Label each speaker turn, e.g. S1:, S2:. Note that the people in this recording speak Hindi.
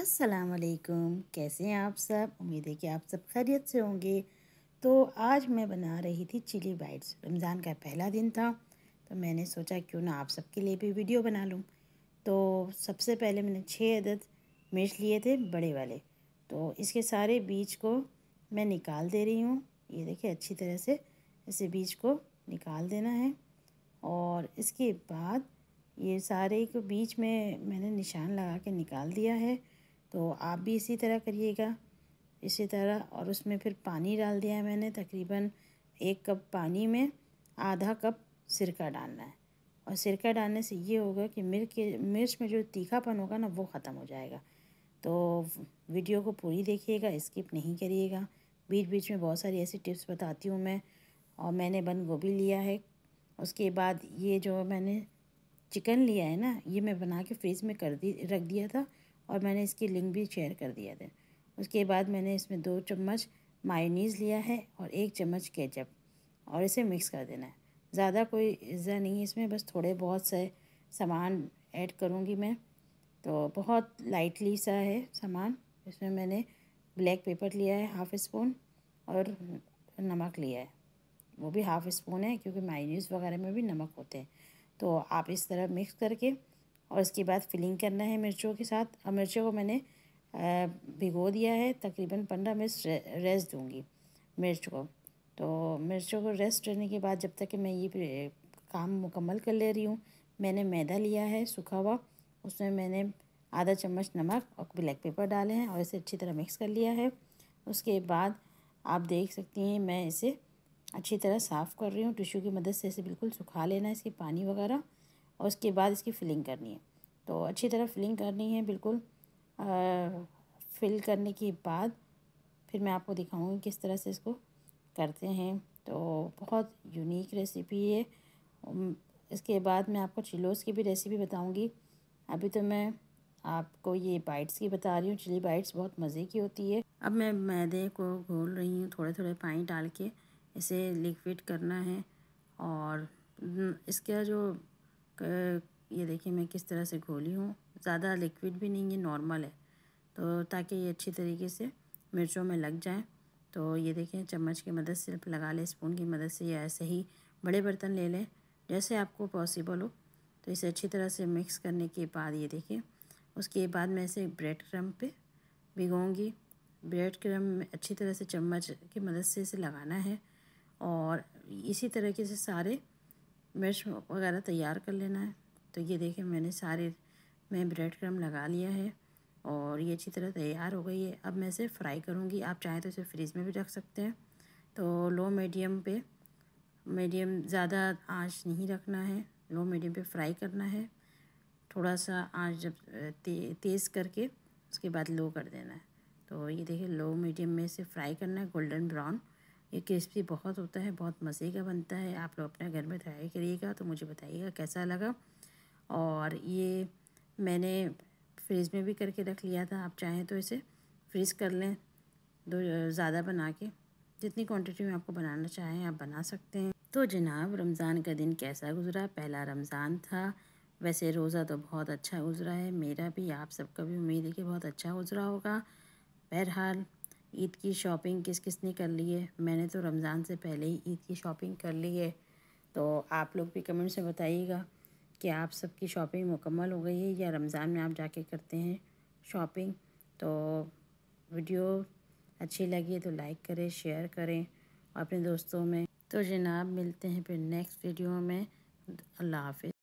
S1: अस्सलाम वालेकुम कैसे हैं आप सब उम्मीद है कि आप सब खैरियत से होंगे तो आज मैं बना रही थी चिली बाइट्स रमज़ान का पहला दिन था तो मैंने सोचा क्यों ना आप सबके लिए भी वीडियो बना लूँ तो सबसे पहले मैंने छः अदद मिर्च लिए थे बड़े वाले तो इसके सारे बीज को मैं निकाल दे रही हूँ ये देखिए अच्छी तरह से इसे बीज को निकाल देना है और इसके बाद ये सारे को बीच में मैंने निशान लगा के निकाल दिया है तो आप भी इसी तरह करिएगा इसी तरह और उसमें फिर पानी डाल दिया है मैंने तकरीबन एक कप पानी में आधा कप सिरका डालना है और सिरका डालने से ये होगा कि मिर्च के मिर्च में जो तीखापन होगा ना वो ख़त्म हो जाएगा तो वीडियो को पूरी देखिएगा स्किप नहीं करिएगा बीच बीच में बहुत सारी ऐसी टिप्स बताती हूँ मैं और मैंने बंद गोभी लिया है उसके बाद ये जो मैंने चिकन लिया है ना ये मैं बना के फ्रिज में कर दी रख दिया था और मैंने इसकी लिंक भी शेयर कर दिया था उसके बाद मैंने इसमें दो चम्मच मायनीज लिया है और एक चम्मच केचप और इसे मिक्स कर देना है ज़्यादा कोई इज़ा नहीं है इसमें बस थोड़े बहुत से सामान ऐड करूँगी मैं तो बहुत लाइटली सा है सामान इसमें मैंने ब्लैक पेपर लिया है हाफ़ स्पून और नमक लिया है वो भी हाफ़ स्पून है क्योंकि मायनीज़ वगैरह में भी नमक होते हैं तो आप इस तरह मिक्स करके और इसके बाद फिलिंग करना है मिर्चों के साथ और मिर्चों को मैंने भिगो दिया है तकरीबन पंद्रह मिनट रेस्ट दूँगी मिर्च को तो मिर्चों को रेस्ट करने के बाद जब तक कि मैं ये काम मुकम्मल कर ले रही हूँ मैंने मैदा लिया है सूखा हुआ उसमें मैंने आधा चम्मच नमक और ब्लैक पेपर डाले हैं और इसे अच्छी तरह मिक्स कर लिया है उसके बाद आप देख सकती हैं मैं इसे अच्छी तरह साफ़ कर रही हूँ टिशू की मदद से इसे बिल्कुल सुखा लेना इसके पानी वगैरह और उसके बाद इसकी फिलिंग करनी है तो अच्छी तरह फिलिंग करनी है बिल्कुल फिल करने के बाद फिर मैं आपको दिखाऊंगी किस तरह से इसको करते हैं तो बहुत यूनिक रेसिपी है इसके बाद मैं आपको चिलोस की भी रेसिपी बताऊंगी अभी तो मैं आपको ये बाइट्स की बता रही हूँ चिली बाइट्स बहुत मज़े की होती है अब मैं मैदे को घोल रही हूँ थोड़े थोड़े पानी डाल के इसे लिक्विड करना है और इसका जो ये देखिए मैं किस तरह से घोली हूँ ज़्यादा लिक्विड भी नहीं है नॉर्मल है तो ताकि ये अच्छी तरीके से मिर्चों में लग जाए तो ये देखें चम्मच की मदद से लगा लें स्पून की मदद से या ऐसे ही बड़े बर्तन ले लें जैसे आपको पॉसिबल हो तो इसे अच्छी तरह से मिक्स करने के बाद ये देखें उसके बाद मैं इसे ब्रेड क्रम पे भिगोंगी ब्रेड क्रम में अच्छी तरह से चम्मच की मदद से इसे लगाना है और इसी तरीके से सारे मिर्च वगैरह तैयार कर लेना है तो ये देखें मैंने सारे में ब्रेड क्रम लगा लिया है और ये अच्छी तरह तैयार हो गई है अब मैं इसे फ्राई करूँगी आप चाहें तो इसे फ्रिज में भी रख सकते हैं तो लो मीडियम पे मीडियम ज़्यादा आँच नहीं रखना है लो मीडियम पे फ्राई करना है थोड़ा सा आँच जब ते, तेज़ करके उसके बाद लो कर देना है तो ये देखिए लो मीडियम में इसे फ्राई करना है गोल्डन ब्राउन ये क्रिस्पी बहुत होता है बहुत मज़े का बनता है आप लोग अपने घर में ट्राई करिएगा तो मुझे बताइएगा कैसा लगा और ये मैंने फ्रिज में भी करके रख लिया था आप चाहें तो इसे फ्रीज़ कर लें दो ज़्यादा बना के जितनी क्वांटिटी में आपको बनाना चाहें आप बना सकते हैं तो जनाब रमज़ान का दिन कैसा गुजरा पहला रमज़ान था वैसे रोज़ा तो बहुत अच्छा गुजरा है मेरा भी आप सबका भी उम्मीद है कि बहुत अच्छा गुजरा होगा बहरहाल ईद की शॉपिंग किस किस ने कर ली है मैंने तो रमज़ान से पहले ही ईद की शॉपिंग कर ली है तो आप लोग भी कमेंट से बताइएगा कि आप सबकी शॉपिंग मुकम्मल हो गई है या रमज़ान में आप जाके करते हैं शॉपिंग तो वीडियो अच्छी लगी तो लाइक करें शेयर करें अपने दोस्तों में तो जनाब मिलते हैं फिर नेक्स्ट वीडियो में अल्लाह हाफि